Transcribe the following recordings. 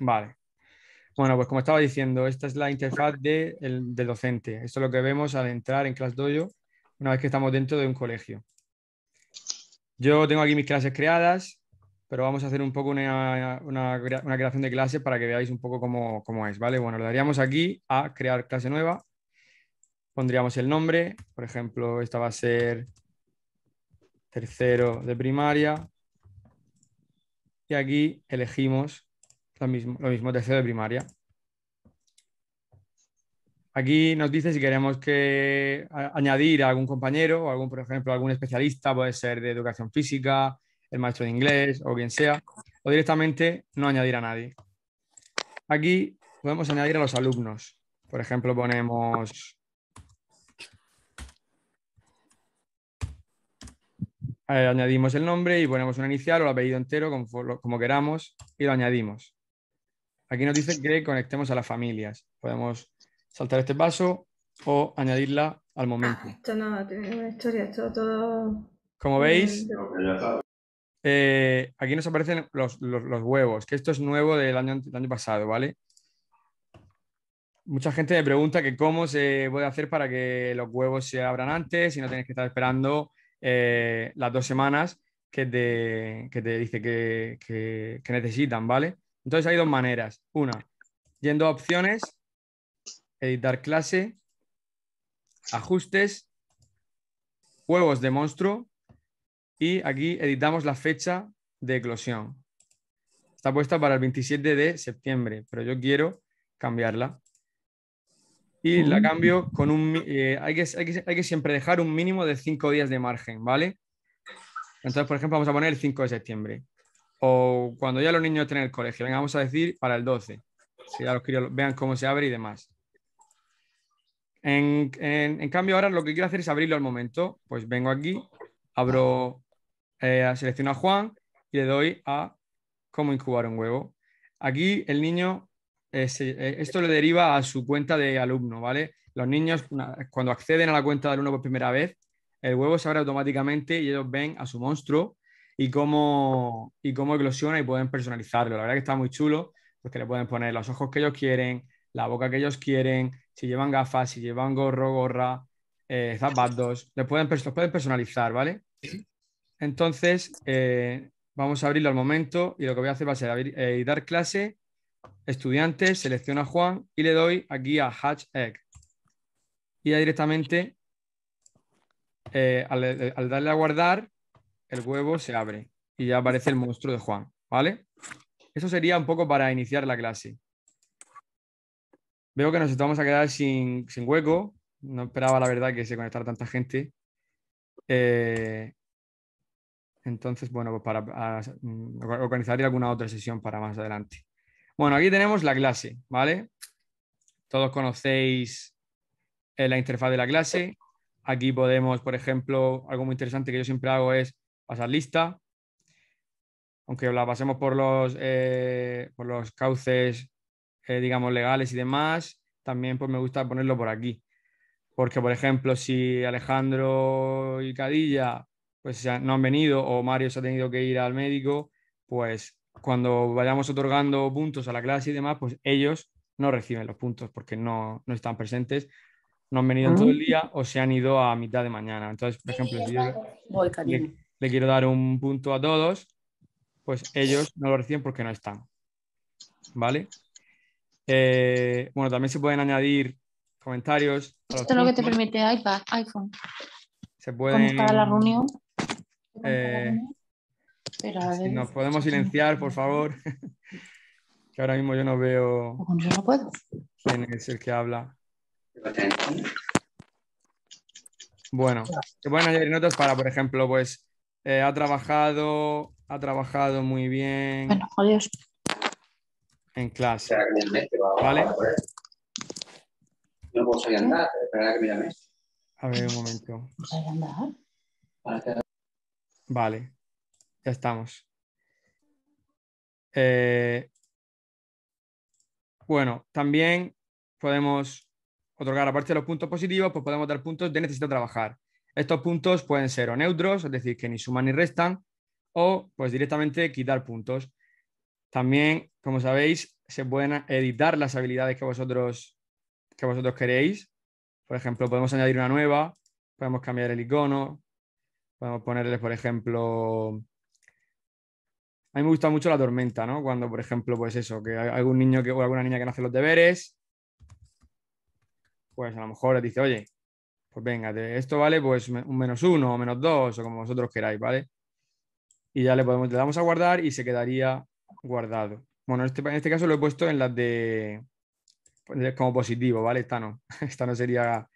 Vale. Bueno, pues como estaba diciendo, esta es la interfaz de, el, del docente. Esto es lo que vemos al entrar en ClassDojo una vez que estamos dentro de un colegio. Yo tengo aquí mis clases creadas, pero vamos a hacer un poco una, creación de clases para que veáis un poco cómo, cómo es, ¿vale? Bueno, le daríamos aquí a crear clase nueva, pondríamos el nombre, por ejemplo, esta va a ser tercero de primaria, y aquí elegimos lo mismo, lo mismo tercero de primaria. Aquí nos dice si queremos que añadir a algún compañero, o algún, por ejemplo, algún especialista, puede ser de educación física, el maestro de inglés o quien sea, o directamente no añadir a nadie. Aquí podemos añadir a los alumnos. Por ejemplo, ponemos Eh, añadimos el nombre y ponemos una inicial o el apellido entero, como, queramos, y lo añadimos. Aquí nos dice que conectemos a las familias. Podemos saltar este paso o añadirla al momento. Ah, esto no, tiene una historia, esto todo. Como veis, eh, aquí nos aparecen los, huevos, que esto es nuevo del año, del pasado, ¿vale? Mucha gente me pregunta que cómo se puede hacer para que los huevos se abran antes y no tienes que estar esperando eh, las dos semanas que te, que te dice que, que, que, necesitan, ¿vale? Entonces hay dos maneras. Una, yendo a opciones, editar clase, ajustes, huevos de monstruo y aquí editamos la fecha de eclosión. Está puesta para el 27 de septiembre, pero yo quiero cambiarla y la cambio con un... Eh, hay, que, hay, que, siempre dejar un mínimo de cinco días de margen, ¿vale? Entonces, por ejemplo, vamos a poner el 5 de septiembre. O cuando ya los niños estén en el colegio, venga, vamos a decir para el 12. Si ya los quiero vean cómo se abre y demás. En, cambio, ahora lo que quiero hacer es abrirlo al momento. Pues vengo aquí, abro, eh, selecciono a Juan y le doy a cómo incubar un huevo. Aquí el niño eh, esto le deriva a su cuenta de alumno, ¿vale? Los niños, cuando acceden a la cuenta de alumno por primera vez, el huevo se abre automáticamente y ellos ven a su monstruo y cómo, y cómo eclosiona y pueden personalizarlo. La verdad que está muy chulo, porque le pueden poner los ojos que ellos quieren, la boca que ellos quieren, si llevan gafas, si llevan gorro, gorra, eh, zapatos, los pueden, pueden personalizar, ¿vale? Entonces, eh, vamos a abrirlo al momento y lo que voy a hacer va a ser eh, dar clase estudiante, selecciona a Juan y le doy aquí a Hatch Egg. Y ya directamente, eh, eh, al, darle a guardar, el huevo se abre y ya aparece el monstruo de Juan, ¿vale? Eso sería un poco para iniciar la clase. Veo que nos estamos a quedar sin, sin hueco. No esperaba, la verdad, que se conectara tanta gente. Eh, entonces, bueno, pues para mm, organizar alguna otra sesión para más adelante. Bueno, aquí tenemos la clase, ¿vale? Todos conocéis eh, la interfaz de la clase. Aquí podemos, por ejemplo, algo muy interesante que yo siempre hago es pasar lista. Aunque la pasemos por los, eh, por los cauces, eh, digamos, legales y demás, también pues, me gusta ponerlo por aquí. Porque, por ejemplo, si Alejandro y Cadilla pues, no han venido o Mario se ha tenido que ir al médico, pues cuando vayamos otorgando puntos a la clase y demás, pues ellos no reciben los puntos porque no, no están presentes, no han venido todo el mm. día o se han ido a mitad de mañana. Entonces, por ejemplo, yo le, quiero dar un punto a todos, pues ellos no lo reciben porque no están. ¿Vale? Eh, bueno, también se pueden añadir comentarios. Esto es lo que te permite iPad, iPhone. Se pueden... Para la reunión. Eh, pues nos podemos silenciar, por favor. que ahora mismo yo no veo. no ¿Quién es el que habla? Bueno, se pueden añadir notas para, por ejemplo, pues eh, ha trabajado, ha trabajado muy bien. Bueno, adiós. En clase. ¿Vale? No puedo salir a espera que me llames. A ver, un momento. Vale. Ya estamos. Eh, bueno, también podemos otorgar, aparte de los puntos positivos, pues podemos dar puntos de necesito trabajar. Estos puntos pueden ser o neutros, es decir, que ni suman ni restan, o pues directamente quitar puntos. También, como sabéis, se pueden editar las habilidades que vosotros, que vosotros queréis. Por ejemplo, podemos añadir una nueva, podemos cambiar el icono, podemos ponerle, por ejemplo, a mí me gusta mucho la tormenta, ¿no? Cuando, por ejemplo, pues eso, que hay algún niño que, o alguna niña que no hace los deberes, pues a lo mejor le dice, oye, pues venga, esto vale pues un menos uno o menos dos o como vosotros queráis, ¿vale? Y ya le, podemos, le damos a guardar y se quedaría guardado. Bueno, en este, este caso lo he puesto en las de como positivo, ¿vale? Esta no. Esta no sería,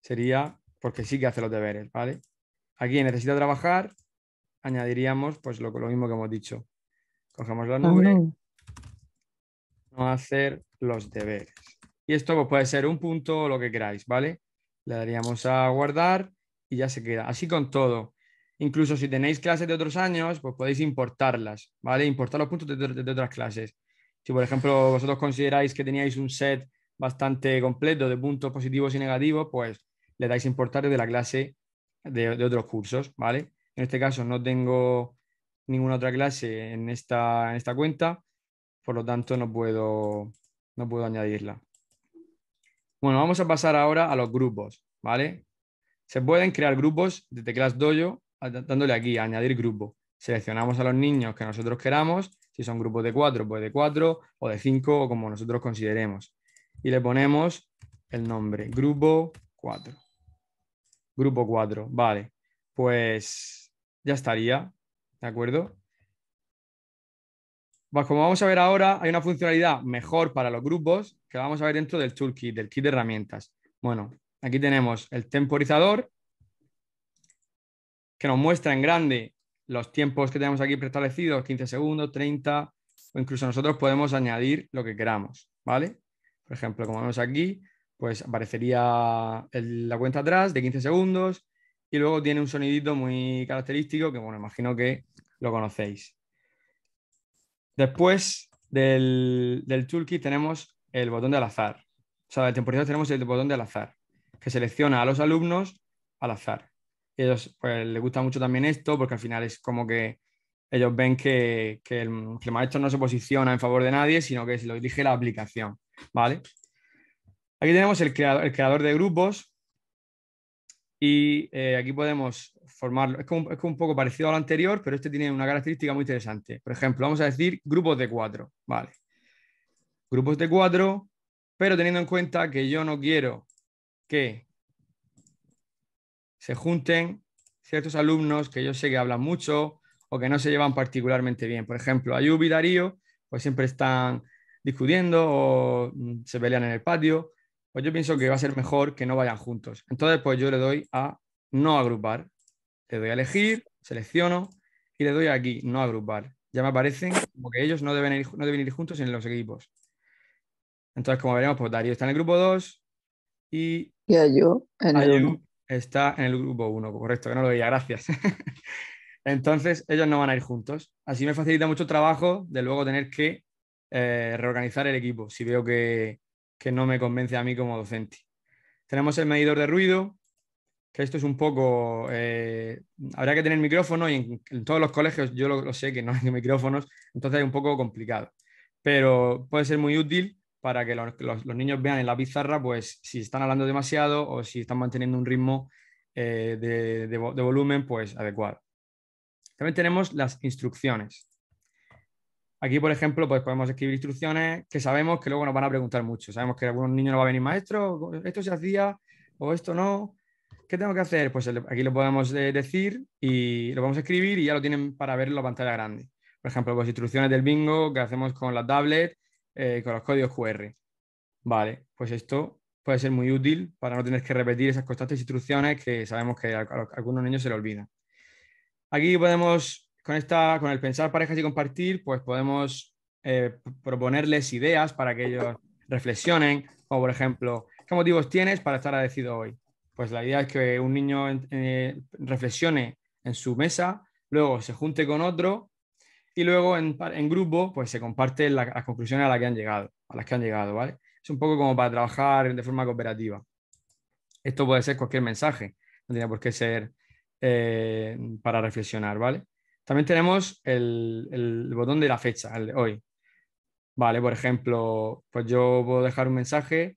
sería porque sí que hace los deberes, ¿vale? Aquí necesita trabajar añadiríamos pues lo, lo mismo que hemos dicho. Cogemos la nube, no. hacer los deberes. Y esto pues, puede ser un punto o lo que queráis, ¿vale? Le daríamos a guardar y ya se queda. Así con todo. Incluso si tenéis clases de otros años, pues podéis importarlas, ¿vale? Importar los puntos de, otras clases. Si, por ejemplo, vosotros consideráis que teníais un set bastante completo de puntos positivos y negativos, pues le dais importar de la clase de, de otros cursos, ¿vale? En este caso no tengo ninguna otra clase en esta, en esta cuenta, por lo tanto no puedo, no puedo añadirla. Bueno, vamos a pasar ahora a los grupos, ¿vale? Se pueden crear grupos de teclas Dojo dándole aquí a añadir grupo. Seleccionamos a los niños que nosotros queramos, si son grupos de 4, pues de cuatro o de cinco o como nosotros consideremos. Y le ponemos el nombre, grupo 4. Grupo 4, vale. Pues ya estaría, ¿de acuerdo? Pues como vamos a ver ahora, hay una funcionalidad mejor para los grupos que vamos a ver dentro del toolkit, del kit de herramientas. Bueno, aquí tenemos el temporizador que nos muestra en grande los tiempos que tenemos aquí preestablecidos, 15 segundos, 30, o incluso nosotros podemos añadir lo que queramos, ¿vale? Por ejemplo, como vemos aquí, pues aparecería la cuenta atrás de 15 segundos, y luego tiene un sonidito muy característico que, bueno, imagino que lo conocéis. Después del, del toolkit tenemos el botón de al azar. O sea, de temporizador tenemos el botón de al azar, que selecciona a los alumnos al azar. ellos pues, les gusta mucho también esto porque al final es como que ellos ven que, el, maestro no se posiciona en favor de nadie, sino que se lo dirige la aplicación, ¿vale? Aquí tenemos el creador de grupos, y eh, aquí podemos formarlo. Es es un poco parecido al anterior, pero este tiene una característica muy interesante. Por ejemplo, vamos a decir grupos de cuatro. Vale. Grupos de cuatro, pero teniendo en cuenta que yo no quiero que se junten ciertos alumnos que yo sé que hablan mucho o que no se llevan particularmente bien. Por ejemplo, Ayub y Darío, pues siempre están discutiendo o mm, se pelean en el patio. Pues yo pienso que va a ser mejor que no vayan juntos. Entonces, pues yo le doy a no agrupar. Le doy a elegir, selecciono y le doy aquí, no agrupar. Ya me aparecen como que ellos no deben ir, no juntos en los equipos. Entonces, como veremos, pues Darío está en el grupo 2 y, y yo en está en el grupo 1, correcto, que no lo veía, gracias. Entonces, ellos no van a ir juntos. Así me facilita mucho trabajo de luego tener que eh, reorganizar el equipo. Si veo que, que no me convence a mí como docente. Tenemos el medidor de ruido, que esto es un poco, eh, habrá que tener micrófono y en, todos los colegios yo lo, sé que no hay micrófonos, entonces es un poco complicado, pero puede ser muy útil para que los, niños vean en la pizarra pues si están hablando demasiado o si están manteniendo un ritmo eh, de, de, volumen pues adecuado. También tenemos las instrucciones. Aquí, por ejemplo, pues podemos escribir instrucciones que sabemos que luego nos van a preguntar mucho. Sabemos que algunos algún niño no va a venir maestro, esto se hacía o esto no. ¿Qué tengo que hacer? Pues aquí lo podemos eh, decir y lo vamos a escribir y ya lo tienen para ver en la pantalla grande. Por ejemplo, las pues instrucciones del bingo que hacemos con la tablet, eh, con los códigos QR. Vale, pues esto puede ser muy útil para no tener que repetir esas constantes instrucciones que sabemos que a, algunos niños se le olvidan. Aquí podemos con, con el pensar parejas y compartir, pues podemos eh, proponerles ideas para que ellos reflexionen, como por ejemplo, ¿qué motivos tienes para estar agradecido hoy? Pues la idea es que un niño eh, reflexione en su mesa, luego se junte con otro y luego en, grupo pues se comparten las conclusiones a las que han llegado, a las que han llegado, ¿vale? Es un poco como para trabajar de forma cooperativa. Esto puede ser cualquier mensaje, no tiene por qué ser eh, para reflexionar, ¿vale? También tenemos el, botón de la fecha, el de hoy. Vale, por ejemplo, pues yo puedo dejar un mensaje,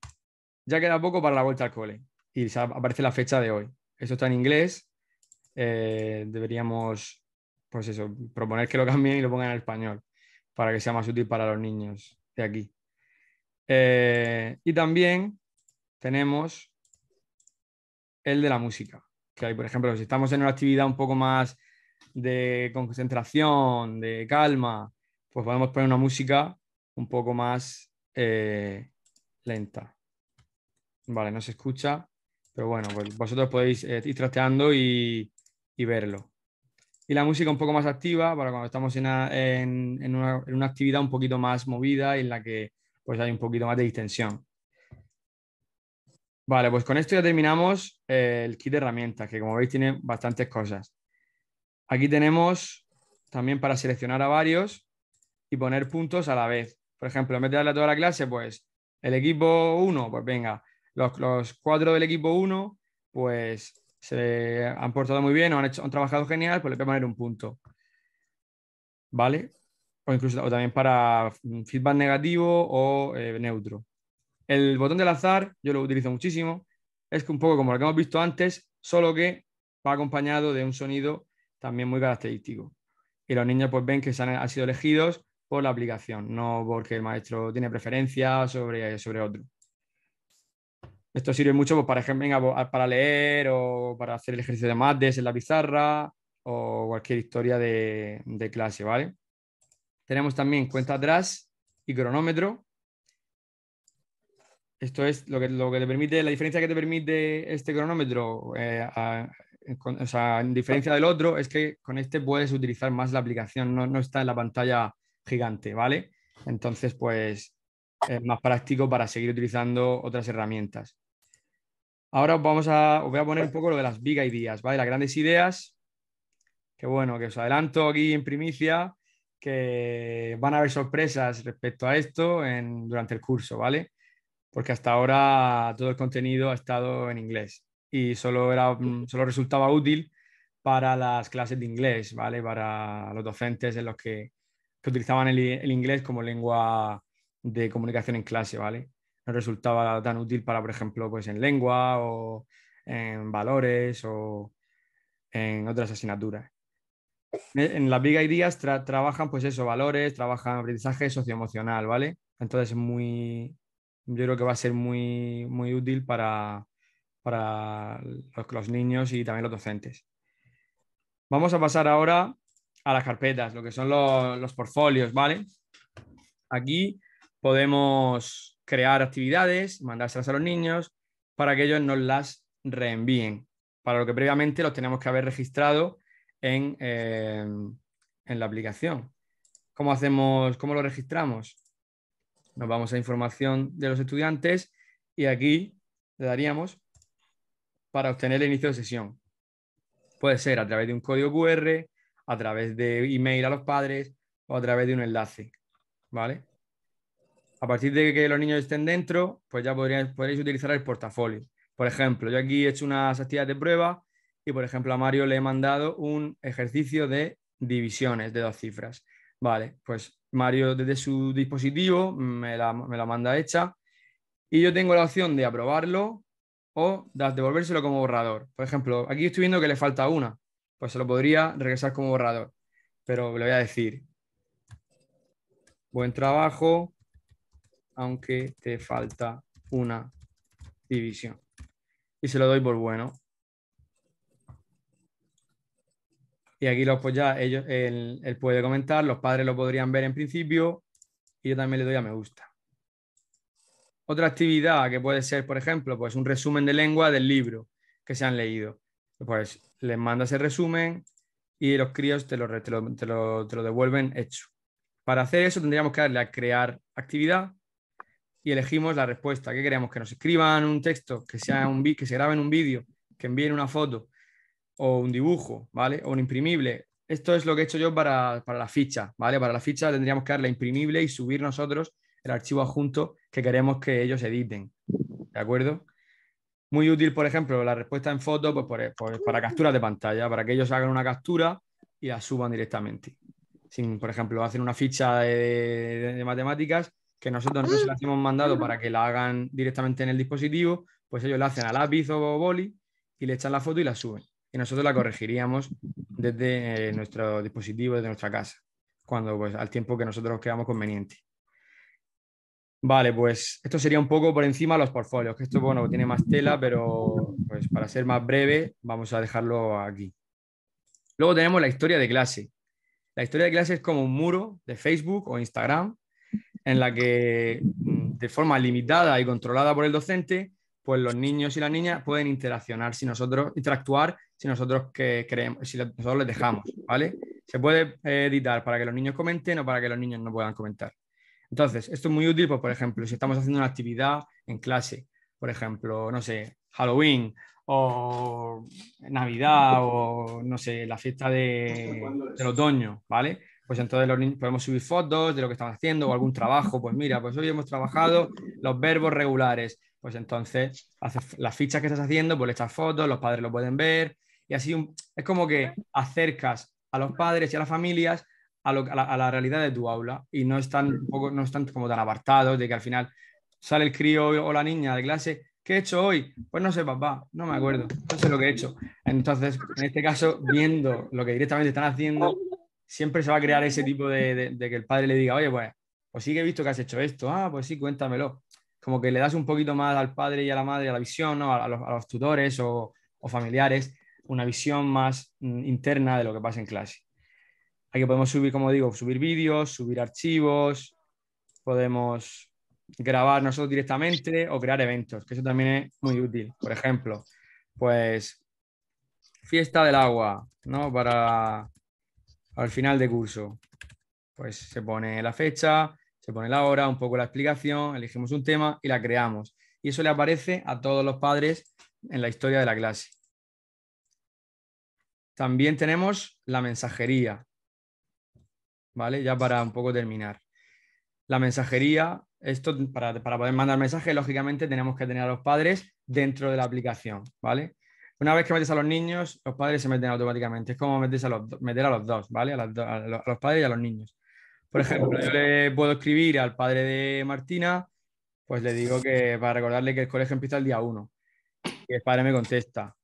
ya queda poco para la vuelta al cole y aparece la fecha de hoy. Eso está en inglés, eh, deberíamos, pues eso, proponer que lo cambien y lo pongan en español para que sea más útil para los niños de aquí. Eh, y también tenemos el de la música, que hay, por ejemplo, si estamos en una actividad un poco más de concentración, de calma, pues podemos poner una música un poco más eh, lenta. Vale, no se escucha, pero bueno, pues vosotros podéis eh, ir trasteando y, verlo. Y la música un poco más activa para cuando estamos en, en, una, actividad un poquito más movida y en la que pues hay un poquito más de distensión. Vale, pues con esto ya terminamos eh, el kit de herramientas, que como veis tiene bastantes cosas. Aquí tenemos también para seleccionar a varios y poner puntos a la vez. Por ejemplo, en vez de darle a toda la clase, pues el equipo 1, pues venga, los, cuatro del equipo 1, pues se han portado muy bien o han, trabajado genial, pues le voy a poner un punto. ¿Vale? O incluso también para feedback negativo o eh, neutro. El botón del azar, yo lo utilizo muchísimo, es un poco como lo que hemos visto antes, solo que va acompañado de un sonido también muy característico. Y los niños pues ven que han, sido elegidos por la aplicación, no porque el maestro tiene preferencia sobre, sobre otro. Esto sirve mucho pues, para, ejemplo, pues, para leer o para hacer el ejercicio de mates en la pizarra o cualquier historia de, clase, ¿vale? Tenemos también cuenta atrás y cronómetro. Esto es lo que, lo que te permite, la diferencia que te permite este cronómetro eh, a, eh, en diferencia del otro, es que con este puedes utilizar más la aplicación, no, está en la pantalla gigante, ¿vale? Entonces, pues es más práctico para seguir utilizando otras herramientas. Ahora os vamos a, voy a poner un poco lo de las big ideas, ¿vale? Las grandes ideas, que bueno, que os adelanto aquí en primicia, que van a haber sorpresas respecto a esto en, durante el curso, ¿vale? Porque hasta ahora todo el contenido ha estado en inglés y solo, era, mm, solo resultaba útil para las clases de inglés, ¿vale? Para los docentes en los que, utilizaban el, inglés como lengua de comunicación en clase, ¿vale? No resultaba tan útil para, por ejemplo, pues en lengua o en valores o en otras asignaturas. Eh, en las Big Ideas trabajan, pues eso, valores, trabajan aprendizaje socioemocional, ¿vale? Entonces es muy, yo creo que va a ser muy, muy útil para, para los, niños y también los docentes. Vamos a pasar ahora a las carpetas, lo que son los, portfolios, ¿vale? Aquí podemos crear actividades, mandárselas a los niños para que ellos nos las reenvíen, para lo que previamente los tenemos que haber registrado en, eh, la aplicación. ¿Cómo hacemos, cómo lo registramos? Nos vamos a información de los estudiantes y aquí le daríamos para obtener el inicio de sesión. Puede ser a través de un código QR, a través de email a los padres o a través de un enlace. ¿Vale? A partir de que los niños estén dentro, pues ya podrían, utilizar el portafolio. Por ejemplo, yo aquí he hecho unas actividades de prueba y, por ejemplo, a Mario le he mandado un ejercicio de divisiones de dos cifras. Vale, pues Mario desde su dispositivo me la, me la manda hecha y yo tengo la opción de aprobarlo o devolvérselo como borrador. Por ejemplo, aquí estoy viendo que le falta una, pues se lo podría regresar como borrador, pero le voy a decir, buen trabajo, aunque te falta una división. Y se lo doy por bueno. Y aquí los, pues ya ellos, él, él puede comentar, los padres lo podrían ver en principio y yo también le doy a me gusta. Otra actividad que puede ser, por ejemplo, pues un resumen de lengua del libro que se han leído. Pues les mandas el resumen y los críos te lo, te lo, devuelven hecho. Para hacer eso tendríamos que darle a crear actividad y elegimos la respuesta. ¿Qué queremos? Que nos escriban un texto, que, sea un que se grabe en un vídeo, que envíen una foto o un dibujo, ¿vale? O un imprimible. Esto es lo que he hecho yo para, para la ficha, ¿vale? Para la ficha tendríamos que darle imprimible y subir nosotros el archivo adjunto que queremos que ellos editen. ¿De acuerdo? Muy útil, por ejemplo, la respuesta en foto pues, para capturas de pantalla, para que ellos hagan una captura y la suban directamente. Sin, por ejemplo, hacen una ficha de, matemáticas que nosotros no se las hemos mandado para que la hagan directamente en el dispositivo, pues ellos la hacen a lápiz o boli y le echan la foto y la suben. Y nosotros la corregiríamos desde eh, nuestro dispositivo, desde nuestra casa, cuando pues, al tiempo que nosotros creamos conveniente. Vale, pues esto sería un poco por encima de los portfolios, que esto bueno, tiene más tela, pero pues para ser más breve vamos a dejarlo aquí. Luego tenemos la historia de clase. La historia de clase es como un muro de Facebook o Instagram en la que mm, de forma limitada y controlada por el docente, pues los niños y las niñas pueden interaccionar si nosotros interactuar si nosotros que creemos, si nosotros les dejamos, ¿vale? Se puede eh, editar para que los niños comenten o para que los niños no puedan comentar. Entonces, esto es muy útil, pues, por ejemplo, si estamos haciendo una actividad en clase, por ejemplo, no sé, Halloween o Navidad o, no sé, la fiesta de, del otoño, ¿vale? Pues entonces podemos subir fotos de lo que estamos haciendo o algún trabajo. Pues mira, pues hoy hemos trabajado los verbos regulares. Pues entonces, las fichas que estás haciendo, pues le echas fotos, los padres lo pueden ver. Y así es como que acercas a los padres y a las familias a, la, realidad de tu aula y no están, mm. poco, no están como tan apartados de que al final sale el crío o la niña de clase, ¿qué he hecho hoy? Pues no sé, papá, no me acuerdo, no sé lo que he hecho. Entonces, en este caso, viendo lo que directamente están haciendo, siempre se va a crear ese tipo de, que el padre le diga, oye, pues, pues sí que he visto que has hecho esto, ah, pues sí, cuéntamelo. Como que le das un poquito más al padre y a la madre, a la visión, ¿no? a, los, tutores o, o familiares, una visión más mm, interna de lo que pasa en clase. Aquí podemos subir, como digo, subir vídeos, subir archivos, podemos grabar nosotros directamente o crear eventos, que eso también es muy útil. Por ejemplo, pues fiesta del agua, ¿no? Para, al final de curso. Pues se pone la fecha, se pone la hora, un poco la explicación, elegimos un tema y la creamos. Y eso le aparece a todos los padres en la historia de la clase. También tenemos la mensajería. ¿vale? Ya para un poco terminar. La mensajería, esto para, poder mandar mensajes, lógicamente tenemos que tener a los padres dentro de la aplicación, ¿vale? Una vez que metes a los niños, los padres se meten automáticamente. Es como metes a meter a los dos, ¿vale? A, los, padres y a los niños. Por ejemplo, yo le puedo escribir al padre de Martina, pues le digo que para recordarle que el colegio empieza el día 1. Y el padre me contesta.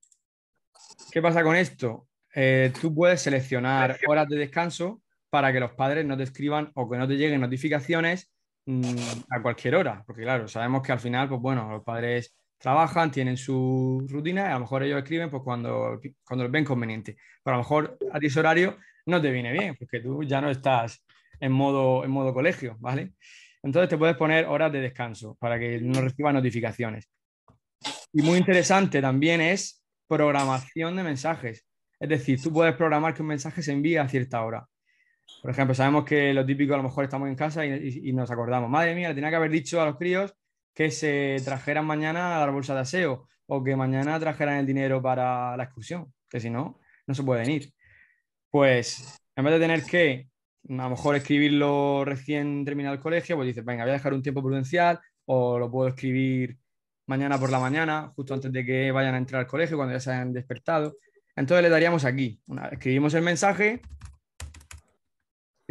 ¿Qué pasa con esto? Eh, tú puedes seleccionar horas de descanso para que los padres no te escriban o que no te lleguen notificaciones mm, a cualquier hora. Porque claro, sabemos que al final, pues bueno, los padres trabajan, tienen su rutina y a lo mejor ellos escriben pues cuando, cuando les ven conveniente. Pero a lo mejor a ti horario no te viene bien, porque tú ya no estás en modo, en modo colegio, ¿vale? Entonces te puedes poner horas de descanso para que no reciba notificaciones. Y muy interesante también es programación de mensajes. Es decir, tú puedes programar que un mensaje se envíe a cierta hora. Por ejemplo, sabemos que lo típico, a lo mejor estamos en casa y, nos acordamos, madre mía, le tenía que haber dicho a los críos que se trajeran mañana a la bolsa de aseo o que mañana trajeran el dinero para la excursión, que si no, no se pueden ir. Pues en vez de tener que mm, a lo mejor escribirlo recién terminado el colegio, pues dices, venga, voy a dejar un tiempo prudencial o lo puedo escribir mañana por la mañana, justo antes de que vayan a entrar al colegio, cuando ya se hayan despertado. Entonces le daríamos aquí, escribimos el mensaje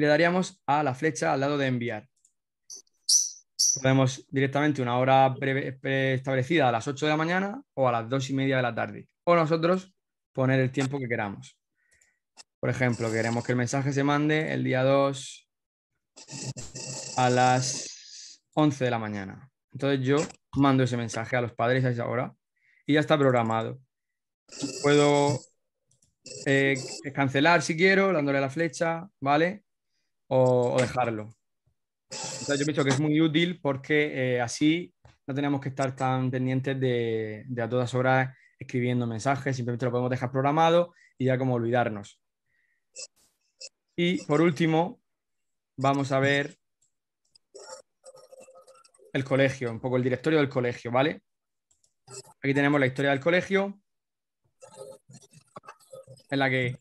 le daríamos a la flecha al lado de enviar. Podemos directamente una hora preestablecida a las 8 de la mañana o a las 2 y media de la tarde. O nosotros poner el tiempo que queramos. Por ejemplo, queremos que el mensaje se mande el día 2 a las 11 de la mañana. Entonces yo mando ese mensaje a los padres a esa hora y ya está programado. Puedo eh, cancelar si quiero, dándole la flecha, ¿vale? o, dejarlo. yo pienso que es muy útil porque eh, así no tenemos que estar tan pendientes de, de, a todas horas escribiendo mensajes, simplemente lo podemos dejar programado y ya como olvidarnos. Y por último, vamos a ver el colegio, un poco el directorio del colegio, ¿vale? Aquí tenemos la historia del colegio, en la que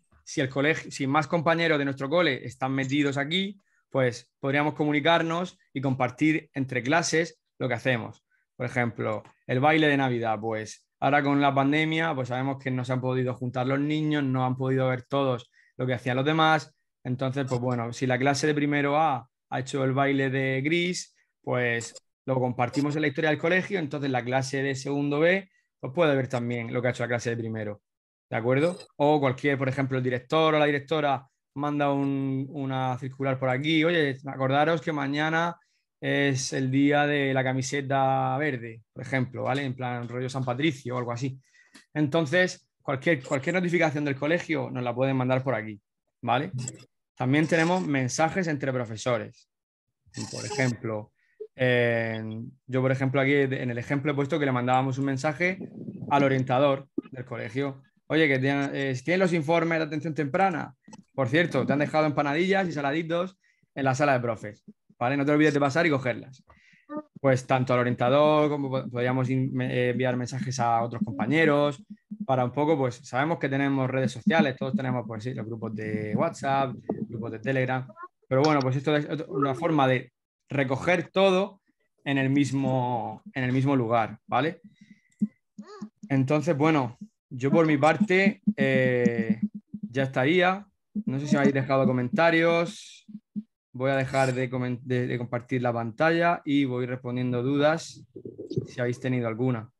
si el más compañeros de nuestro cole están metidos aquí, pues podríamos comunicarnos y compartir entre clases lo que hacemos. Por ejemplo, el baile de Navidad, pues ahora con la pandemia, pues sabemos que no se han podido juntar los niños, no han podido ver todos lo que hacían los demás. Entonces, pues bueno, si la clase de primero A ha hecho el baile de gris, pues lo compartimos en la historia del colegio, entonces la clase de segundo B pues puede ver también lo que ha hecho la clase de primero. ¿de acuerdo? O cualquier, por ejemplo, el director o la directora manda una circular por aquí, oye, acordaros que mañana es el día de la camiseta verde, por ejemplo, ¿vale? En plan rollo San Patricio o algo así. Entonces, cualquier, cualquier notificación del colegio nos la pueden mandar por aquí, ¿vale? También tenemos mensajes entre profesores. Por ejemplo, yo, por ejemplo, aquí en el ejemplo he puesto que le mandábamos un mensaje al orientador del colegio Oye, que eh, tienen, los informes de atención temprana, por cierto, te han dejado empanadillas y saladitos en la sala de profes, ¿vale? No te olvides de pasar y cogerlas. Pues tanto al orientador como podríamos eh, enviar mensajes a otros compañeros para un poco, pues sabemos que tenemos redes sociales, todos tenemos pues los grupos de WhatsApp, grupos de Telegram, pero bueno, pues esto es una forma de recoger todo en el mismo, en el mismo lugar, ¿vale? Entonces, bueno, yo por mi parte eh, ya estaría. No sé si habéis dejado comentarios. Voy a dejar de, de compartir la pantalla y voy respondiendo dudas si habéis tenido alguna.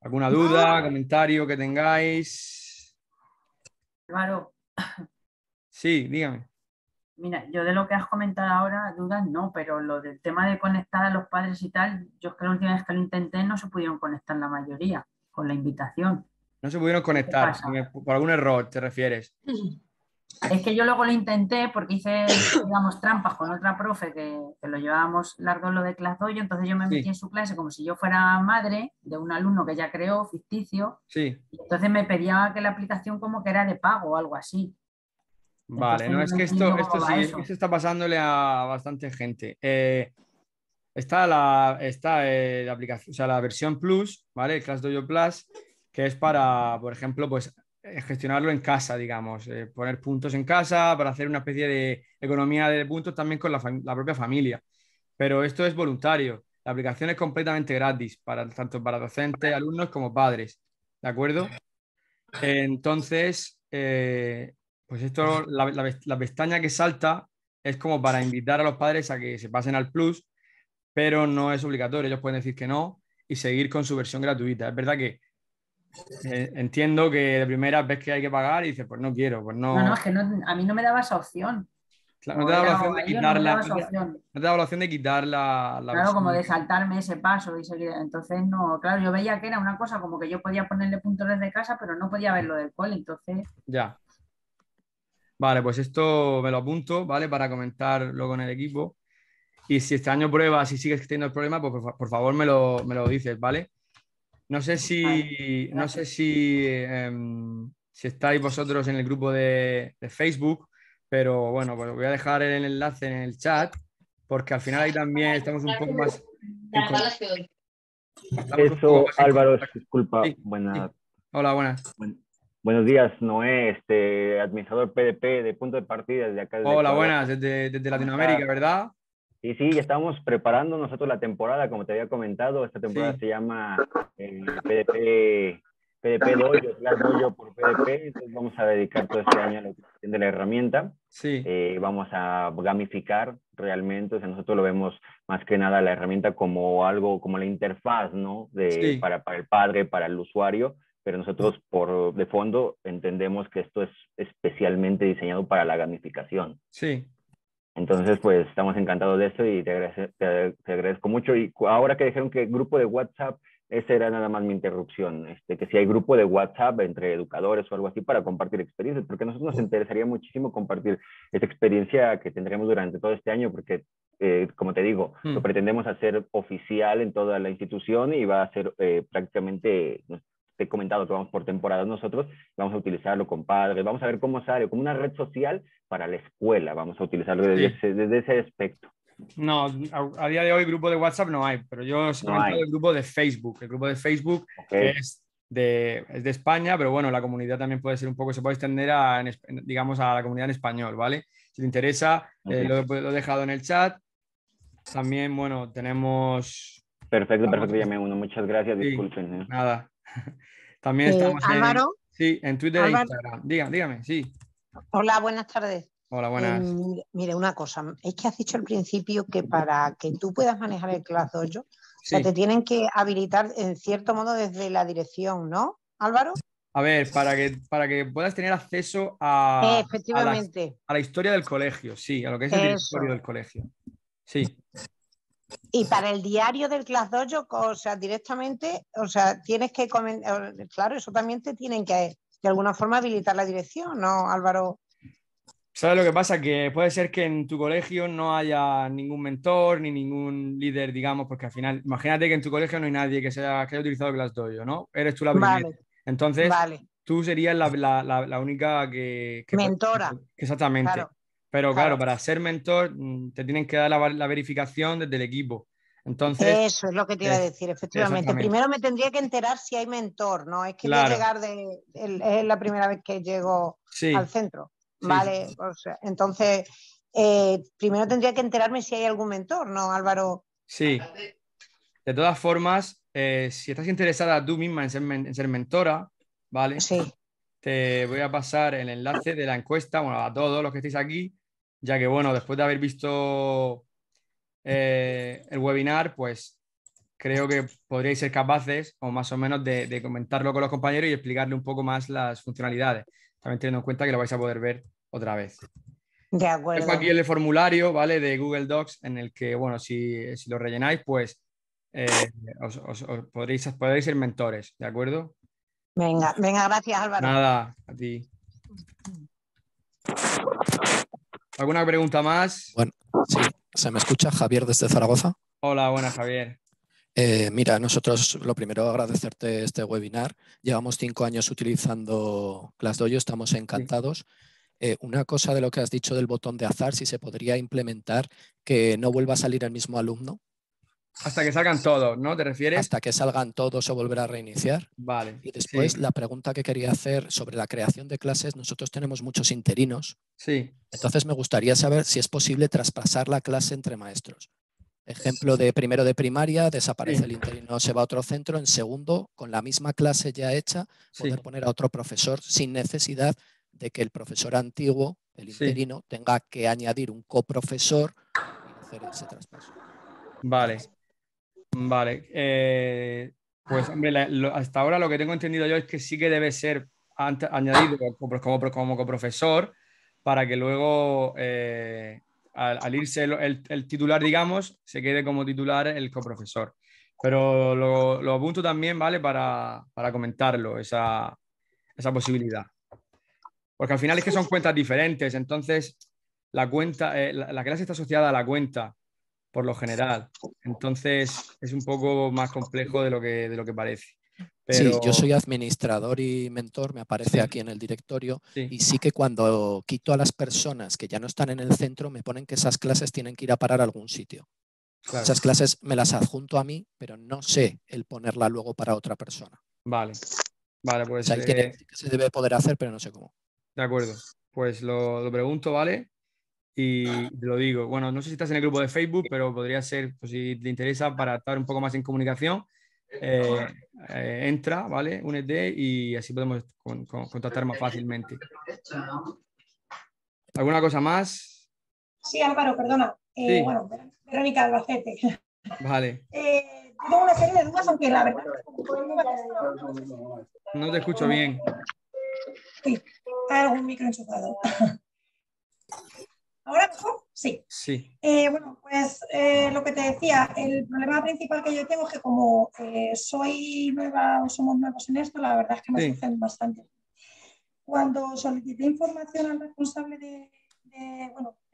¿Alguna duda, comentario que tengáis? Claro. Sí, dígame. Mira, yo de lo que has comentado ahora, dudas no, pero lo del tema de conectar a los padres y tal, yo es que la última vez que lo intenté no se pudieron conectar la mayoría con la invitación. No se pudieron conectar, por algún error te refieres. Es que yo luego lo intenté porque hice, digamos, trampas con otra profe que, lo llevábamos largo lo de clase y entonces yo me metí en su clase como si yo fuera madre de un alumno que ya creó, ficticio. Sí. entonces me pedía que la aplicación como que era de pago o algo así. Vale, no, es que esto, esto sí, está pasándole a bastante gente. Eh, está eh, la, aplicación, o sea, la versión Plus, ¿vale? Plus, que es para, por ejemplo, pues eh, gestionarlo en casa, digamos, poner puntos en casa para hacer una especie de economía de puntos también con la, propia familia. Pero esto es voluntario. La aplicación es completamente gratis para tanto para docentes, alumnos como padres, ¿de acuerdo? Entonces, pues esto, pues la, pestaña que salta es como para invitar a los padres a que se pasen al Plus, pero no es obligatorio. Ellos pueden decir que no y seguir con su versión gratuita. Es verdad que eh, entiendo que de primera vez que hay que pagar y dices, pues no quiero, pues no. No, no, es que a mí no me daba esa opción. no, te daba la opción de quitar la, no te daba la opción de Claro, como de saltarme ese paso y seguir. Entonces, no, claro, yo veía que era una cosa como que yo podía ponerle puntos desde casa, pero no podía verlo del cole, entonces. Ya. Vale, pues esto me lo apunto, ¿vale? Para comentarlo con el equipo. Y si este año pruebas y sigues teniendo el problema, pues, pues por, favor me lo, me lo, dices, ¿vale? No sé si, no sé si, em, si estáis vosotros en el grupo de, Facebook, pero bueno, pues voy a dejar el enlace en el chat, porque al final ahí también estamos un poco más... Eso, Álvaro, disculpa. buenas. Hola, buenas. Buenos días, Noé, este, administrador PDP de Punto de Partida desde acá. Hola, buenas, desde, desde Latinoamérica, ¿verdad? Sí, sí, estamos preparando nosotros la temporada, como te había comentado, esta temporada se llama eh, PDP, PDP Dojo, por PDP, entonces vamos a dedicar todo este año a la utilización de la herramienta, sí. Eh, vamos a gamificar realmente, o sea, nosotros lo vemos más que nada la herramienta como algo, como la interfaz, ¿no? De, sí. para, para el padre, para el usuario, pero nosotros por de fondo entendemos que esto es especialmente diseñado para la gamificación. Sí. Entonces, pues estamos encantados de esto y te, agradezco mucho. Y ahora que dijeron que grupo de WhatsApp, esa era nada más mi interrupción, este, que si hay grupo de WhatsApp entre educadores o algo así para compartir experiencias, porque a nosotros nos interesaría muchísimo compartir esta experiencia que tendremos durante todo este año, porque eh, como te digo, lo mm. pretendemos hacer oficial en toda la institución y va a ser eh, prácticamente te he comentado que vamos por temporadas nosotros, vamos a utilizarlo con padres, vamos a ver cómo sale, como una red social para la escuela, vamos a utilizarlo desde, ese, aspecto. No, a, día de hoy grupo de WhatsApp no hay, pero yo soy el grupo de Facebook, el grupo de Facebook es de, es de España, pero bueno, la comunidad también puede ser un poco, se puede extender a, digamos, a la comunidad en español, ¿vale? Si te interesa, eh, lo, he dejado en el chat. También, bueno, tenemos... Perfecto, perfecto, ya me uno. Muchas gracias, disculpen. Eh. Nada, También eh, estamos sí, en Twitter e Instagram. dígame, sí. Hola, buenas tardes. Hola, eh, buenas. mire, una cosa, es que has dicho al principio que para que tú puedas manejar el Class 8 se te tienen que habilitar en cierto modo desde la dirección, ¿no, Álvaro? A ver, para que, para que puedas tener acceso a, A, la, historia del colegio, sí, a lo que es el del colegio. Sí. Y para el diario del Class Dojo, o sea, directamente, o sea, tienes que comentar, claro, eso también te tienen que, de alguna forma, habilitar la dirección, ¿no, Álvaro? ¿Sabes lo que pasa? Que puede ser que en tu colegio no haya ningún mentor ni ningún líder, digamos, porque al final, imagínate que en tu colegio no hay nadie que, haya utilizado Class Dojo, ¿no? Eres tú la primera. Vale. Entonces, tú serías la, única que, Mentora. exactamente. Pero claro, para ser mentor mm, te tienen que dar la, verificación desde el equipo. Entonces, Eso es lo que te iba a decir, efectivamente. Primero me tendría que enterar si hay mentor, ¿no? Es que a llegar de. Es la primera vez que llego al centro. Vale, entonces, eh, primero tendría que enterarme si hay algún mentor, ¿no, Álvaro? Sí. De todas formas, eh, si estás interesada tú misma en ser, en mentora, ¿vale? Sí. Te voy a pasar el enlace de la encuesta, bueno, a todos los que estéis aquí, ya que bueno, después de haber visto eh, el webinar, pues creo que podréis ser capaces o más o menos de, comentarlo con los compañeros y explicarle un poco más las funcionalidades, también teniendo en cuenta que lo vais a poder ver otra vez. De acuerdo. Tengo aquí el formulario, ¿vale? De Google Docs en el que, bueno, si, lo rellenáis, pues eh, podréis, ser mentores, ¿de acuerdo? Venga, venga, gracias Álvaro. Nada, a ti. ¿Alguna pregunta más? Bueno, sí. ¿Se me escucha Javier desde Zaragoza? Hola, buenas Javier. Eh, mira, nosotros lo primero agradecerte este webinar. Llevamos cinco años utilizando ClassDojo, estamos encantados. Eh, una cosa de lo que has dicho del botón de azar, si se podría implementar que no vuelva a salir el mismo alumno hasta que salgan todos, ¿no? ¿Te refieres? Hasta que salgan todos o volver a reiniciar. Vale. Y después la pregunta que quería hacer sobre la creación de clases, nosotros tenemos muchos interinos. Sí. Entonces me gustaría saber si es posible traspasar la clase entre maestros. Ejemplo de primero de primaria, desaparece el interino, se va a otro centro. En segundo, con la misma clase ya hecha, poder poner a otro profesor sin necesidad de que el profesor antiguo, el interino, tenga que añadir un coprofesor y hacer ese traspaso. Vale. Vale. Eh, pues, hasta ahora lo que tengo entendido yo es que sí que debe ser añadido como, como, profesor para que luego, eh, al, irse el, titular, digamos, se quede como titular el coprofesor. Pero lo, apunto también, ¿vale? Para, comentarlo, esa, posibilidad. Porque al final es que son cuentas diferentes, entonces la cuenta, eh, la, clase está asociada a la cuenta, por lo general. Entonces es un poco más complejo de lo que, de lo que parece. Sí, yo soy administrador y mentor, me aparece aquí en el directorio y sí que cuando quito a las personas que ya no están en el centro, me ponen que esas clases tienen que ir a parar a algún sitio. Esas clases me las adjunto a mí, pero no sé el ponerla luego para otra persona. Vale, vale, pues... Eh, se debe poder hacer, pero no sé cómo. De acuerdo, pues lo, lo pregunto, ¿vale? y lo digo. Bueno, no sé si estás en el grupo de Facebook, pero podría ser, pues, si te interesa, para estar un poco más en comunicación, eh, eh, entra, ¿vale? Únete y así podemos contactar más fácilmente. ¿Alguna cosa más? Sí, Álvaro, perdona. Eh, bueno, Verónica Albacete. Vale. tengo una serie de dudas, aunque la verdad... No te escucho bien. Sí, algún micro enchufado. ¿Ahora mejor? Sí. sí. Eh, bueno, pues eh, lo que te decía, el problema principal que yo tengo es que como eh, soy nueva o somos nuevos en esto, la verdad es que me suceden bastante. Cuando solicité información al responsable de,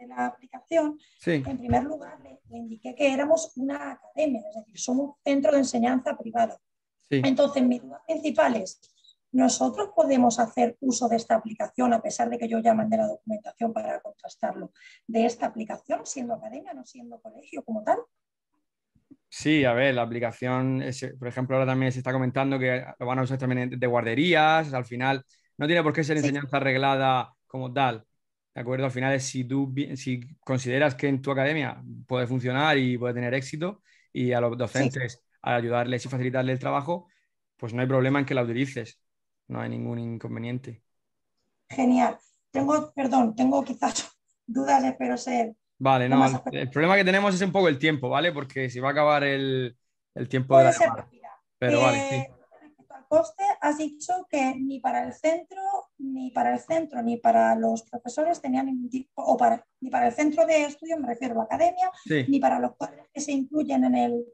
la aplicación, en primer lugar le, indiqué que éramos una academia, es decir, somos un centro de enseñanza privada. Entonces, mi duda principal es... ¿Nosotros podemos hacer uso de esta aplicación, a pesar de que yo ya mandé la documentación para contrastarlo, de esta aplicación, siendo academia, no siendo colegio como tal? Sí, a ver, la aplicación, por ejemplo, ahora también se está comentando que lo van a usar también de guarderías, al final no tiene por qué ser enseñanza arreglada como tal, ¿de acuerdo? Al final es si tú si consideras que en tu academia puede funcionar y puede tener éxito y a los docentes, al ayudarles y facilitarles el trabajo, pues no hay problema en que la utilices no hay ningún inconveniente. Genial. Tengo, perdón, tengo quizás dudas, espero ser. Vale, no, el problema que tenemos es un poco el tiempo, ¿vale? Porque se va a acabar el, tiempo de la ser Pero vale, eh, Respecto al coste, has dicho que ni para el centro, ni para el centro, ni para los profesores tenían ningún tipo, o para, ni para el centro de estudio, me refiero a la academia, ni para los padres que se incluyen en el,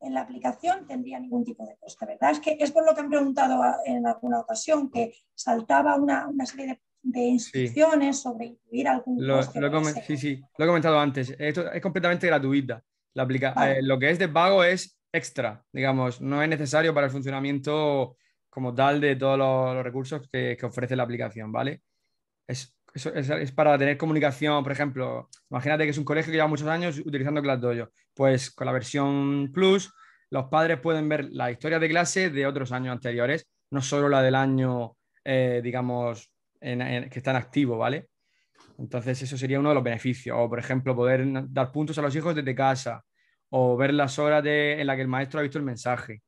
en la aplicación tendría ningún tipo de coste, ¿verdad? Es que es por lo que han preguntado en alguna ocasión, que saltaba una, serie de, instrucciones sobre incluir algún coste. sí, sí, lo he comentado antes. Esto es completamente gratuita. La eh, lo que es de pago es extra, digamos, no es necesario para el funcionamiento como tal de todos los, recursos que, que, ofrece la aplicación, ¿vale? Es es, para tener comunicación, por ejemplo, imagínate que es un colegio que lleva muchos años utilizando ClassDojo. Pues con la versión Plus, los padres pueden ver la historia de clase de otros años anteriores, no solo la del año, eh, digamos, que está en activo, ¿vale? Entonces, eso sería uno de los beneficios. O, por ejemplo, poder dar puntos a los hijos desde casa o ver las horas en las que el maestro ha visto el mensaje.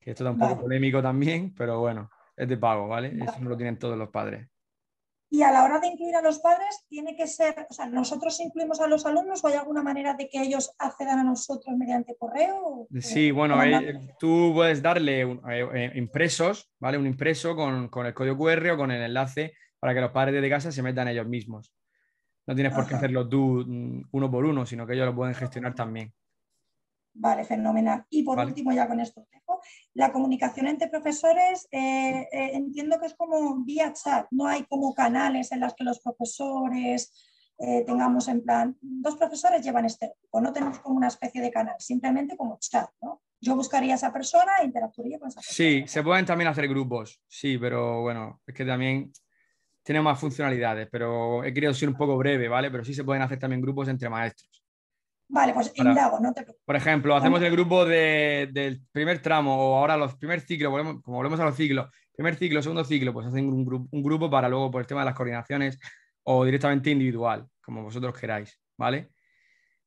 Que esto está un poco polémico también, pero bueno, es de pago, ¿vale? Eso no lo tienen todos los padres. Y a la hora de incluir a los padres, tiene que ser, o sea, nosotros incluimos a los alumnos o hay alguna manera de que ellos accedan a nosotros mediante correo. Sí, bueno, eh, tú puedes darle eh, eh, impresos, ¿vale? Un impreso con, el código QR o con el enlace para que los padres de casa se metan ellos mismos. No tienes por qué hacerlo tú mm, uno por uno, sino que ellos lo pueden gestionar también. Vale, fenomenal. Y por último, ya con esto la comunicación entre profesores, eh, eh, entiendo que es como vía chat, no hay como canales en las que los profesores eh, tengamos en plan, dos profesores llevan este grupo, no tenemos como una especie de canal, simplemente como chat, ¿no? Yo buscaría a esa persona e interactuaría con esa persona. Sí, se pueden también hacer grupos, sí, pero bueno, es que también tiene más funcionalidades, pero he querido ser un poco breve, ¿vale? Pero sí se pueden hacer también grupos entre maestros. Vale, pues indago, no Por ejemplo, hacemos el grupo del primer tramo o ahora los primeros ciclos como volvemos a los ciclos, primer ciclo, segundo ciclo, pues hacen un, grupo, un grupo para luego por el tema de las coordinaciones o directamente individual, como vosotros queráis, ¿vale?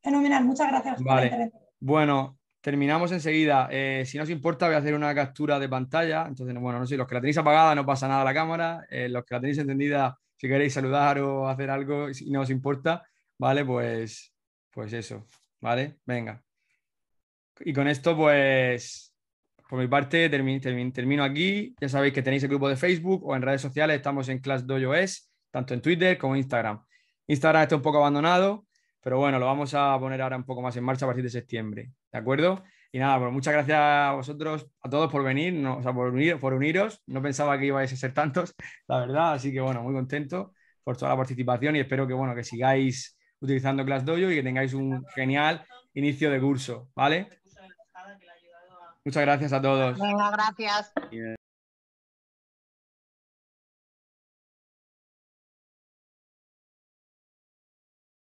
Fenomenal, muchas gracias. Vale. Bueno, terminamos enseguida. Eh, si no os importa, voy a hacer una captura de pantalla. Entonces, bueno, no sé, los que la tenéis apagada no pasa nada a la cámara, eh, los que la tenéis encendida, si queréis saludar o hacer algo, si no os importa, ¿vale? Pues pues eso, ¿vale? Venga. Y con esto, pues, por mi parte, termino, aquí. Ya sabéis que tenéis el grupo de Facebook o en redes sociales, estamos en Class Dojo tanto en Twitter como en Instagram. Instagram está un poco abandonado, pero bueno, lo vamos a poner ahora un poco más en marcha a partir de septiembre, ¿de acuerdo? Y nada, pues muchas gracias a vosotros, a todos por venir, no, o sea, por, unir, por uniros. No pensaba que ibais a ser tantos, la verdad, así que bueno, muy contento por toda la participación y espero que, bueno, que sigáis utilizando ClassDojo y que tengáis un genial inicio de curso, ¿vale? Muchas gracias a todos. Muchas gracias.